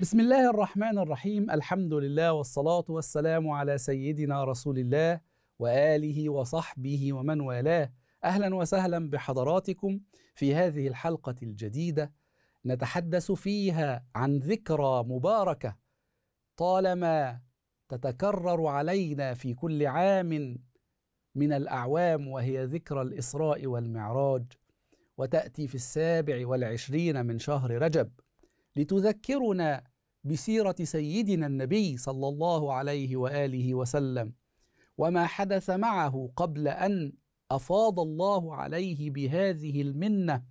بسم الله الرحمن الرحيم الحمد لله والصلاة والسلام على سيدنا رسول الله وآله وصحبه ومن والاه أهلا وسهلا بحضراتكم في هذه الحلقة الجديدة نتحدث فيها عن ذكرى مباركة طالما تتكرر علينا في كل عام من الأعوام وهي ذكرى الإسراء والمعراج وتأتي في السابع والعشرين من شهر رجب لتذكرنا بسيره سيدنا النبي صلى الله عليه واله وسلم وما حدث معه قبل ان افاض الله عليه بهذه المنه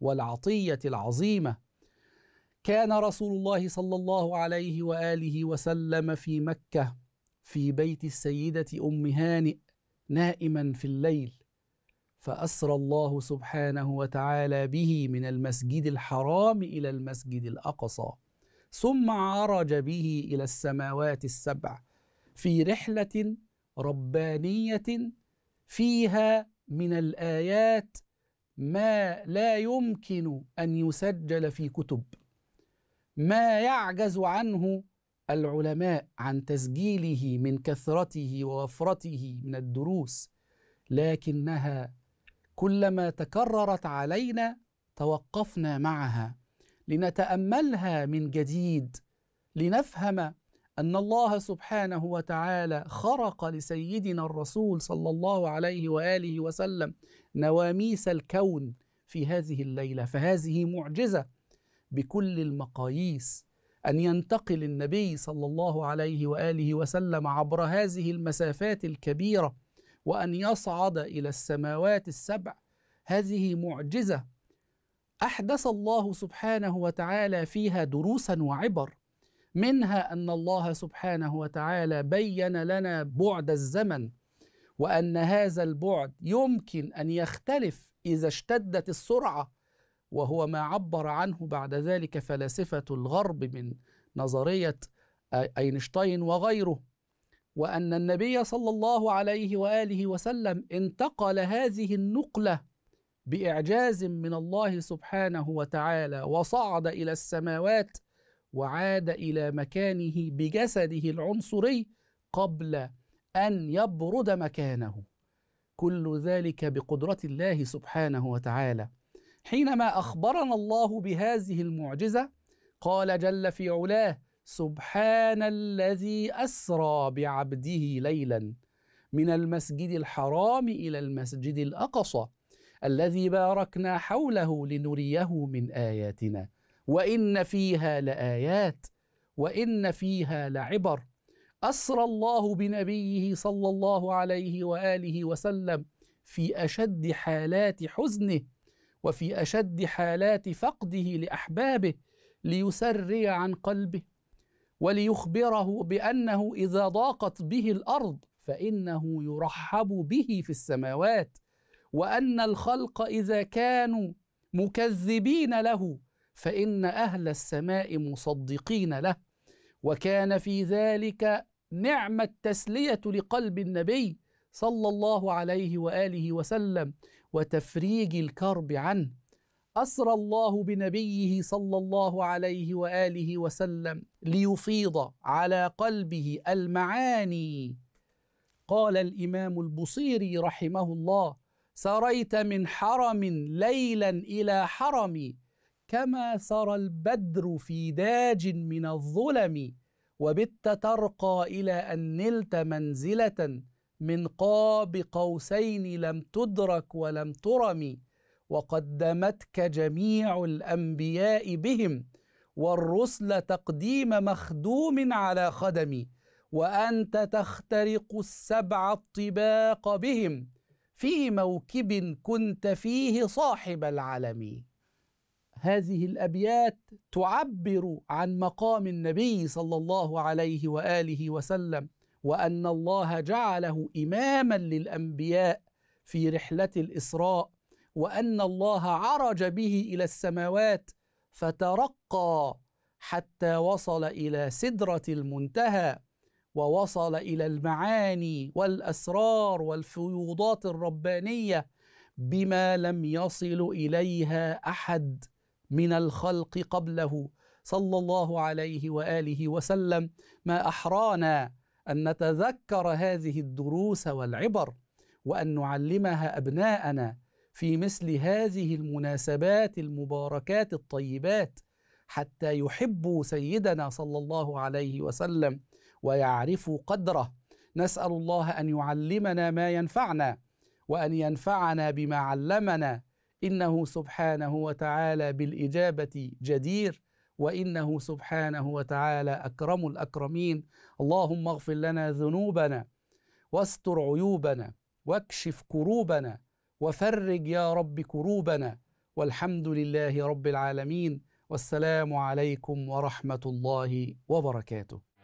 والعطيه العظيمه كان رسول الله صلى الله عليه واله وسلم في مكه في بيت السيده ام هانئ نائما في الليل فأسرى الله سبحانه وتعالى به من المسجد الحرام إلى المسجد الأقصى ثم عرج به إلى السماوات السبع في رحلة ربانية فيها من الآيات ما لا يمكن أن يسجل في كتب ما يعجز عنه العلماء عن تسجيله من كثرته ووفرته من الدروس لكنها كلما تكررت علينا توقفنا معها لنتاملها من جديد لنفهم ان الله سبحانه وتعالى خرق لسيدنا الرسول صلى الله عليه واله وسلم نواميس الكون في هذه الليله فهذه معجزه بكل المقاييس ان ينتقل النبي صلى الله عليه واله وسلم عبر هذه المسافات الكبيره وأن يصعد إلى السماوات السبع هذه معجزة أحدث الله سبحانه وتعالى فيها دروسا وعبر منها أن الله سبحانه وتعالى بين لنا بعد الزمن وأن هذا البعد يمكن أن يختلف إذا اشتدت السرعة وهو ما عبر عنه بعد ذلك فلاسفة الغرب من نظرية أينشتاين وغيره وأن النبي صلى الله عليه وآله وسلم انتقل هذه النقلة بإعجاز من الله سبحانه وتعالى وصعد إلى السماوات وعاد إلى مكانه بجسده العنصري قبل أن يبرد مكانه كل ذلك بقدرة الله سبحانه وتعالى حينما أخبرنا الله بهذه المعجزة قال جل في علاه سبحان الذي اسرى بعبده ليلا من المسجد الحرام الى المسجد الاقصى الذي باركنا حوله لنريه من اياتنا وان فيها لايات وان فيها لعبر اسرى الله بنبيه صلى الله عليه واله وسلم في اشد حالات حزنه وفي اشد حالات فقده لاحبابه ليسري عن قلبه وليخبره بانه اذا ضاقت به الارض فانه يرحب به في السماوات وان الخلق اذا كانوا مكذبين له فان اهل السماء مصدقين له وكان في ذلك نعم التسليه لقلب النبي صلى الله عليه واله وسلم وتفريج الكرب عنه أسرى الله بنبيه صلى الله عليه وآله وسلم ليفيض على قلبه المعاني قال الإمام البصيري رحمه الله سريت من حرم ليلا إلى حرم كما سرى البدر في داج من الظلم وبت ترقى إلى أن نلت منزلة من قاب قوسين لم تدرك ولم ترم وقدمتك جميع الانبياء بهم والرسل تقديم مخدوم على خدمي وانت تخترق السبع الطباق بهم في موكب كنت فيه صاحب العلم هذه الابيات تعبر عن مقام النبي صلى الله عليه واله وسلم وان الله جعله اماما للانبياء في رحله الاسراء وان الله عرج به الى السماوات فترقى حتى وصل الى سدره المنتهى ووصل الى المعاني والاسرار والفيوضات الربانيه بما لم يصل اليها احد من الخلق قبله صلى الله عليه واله وسلم ما احرانا ان نتذكر هذه الدروس والعبر وان نعلمها ابناءنا في مثل هذه المناسبات المباركات الطيبات حتى يحبوا سيدنا صلى الله عليه وسلم ويعرفوا قدره نسال الله ان يعلمنا ما ينفعنا وان ينفعنا بما علمنا انه سبحانه وتعالى بالاجابه جدير وانه سبحانه وتعالى اكرم الاكرمين اللهم اغفر لنا ذنوبنا واستر عيوبنا واكشف كروبنا وفرج يا رب كروبنا والحمد لله رب العالمين والسلام عليكم ورحمه الله وبركاته